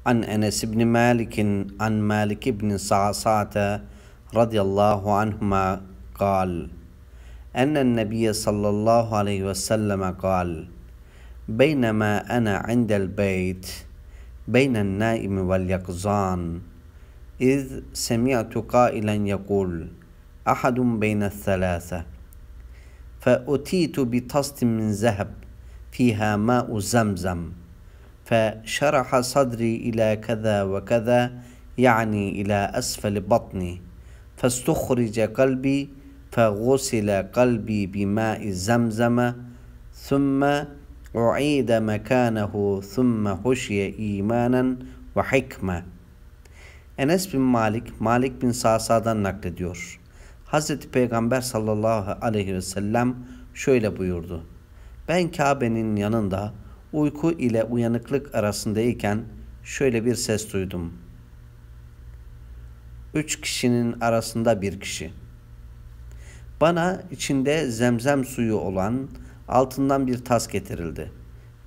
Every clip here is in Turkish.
عن انس بن مالك عن مالك بن صعصعه رضي الله عنهما قال ان النبي صلى الله عليه وسلم قال بينما انا عند البيت بين النائم واليقظان اذ سمعت قائلا يقول احد بين الثلاثه فاتيت بطست من ذهب فيها ماء زمزم فشرح صدري إلى كذا وكذا يعني إلى أسفل بطني فاستخرج قلبي فغسل قلبي بماء زمزم ثم أعيد مكانه ثم حشي إيمانا وحكمة Enes bin Malik, Malik bin Sasa'dan naklediyor. Hazreti Peygamber sallallahu aleyhi ve sellem şöyle buyurdu. Ben Kabe'nin yanında Uyku ile uyanıklık arasındayken şöyle bir ses duydum. Üç kişinin arasında bir kişi. Bana içinde zemzem suyu olan altından bir tas getirildi.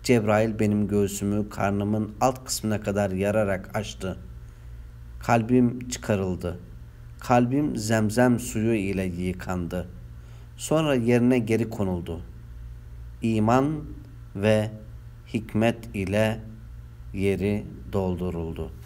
Cebrail benim göğsümü karnımın alt kısmına kadar yararak açtı. Kalbim çıkarıldı. Kalbim zemzem suyu ile yıkandı. Sonra yerine geri konuldu. İman ve hikmet ile yeri dolduruldu.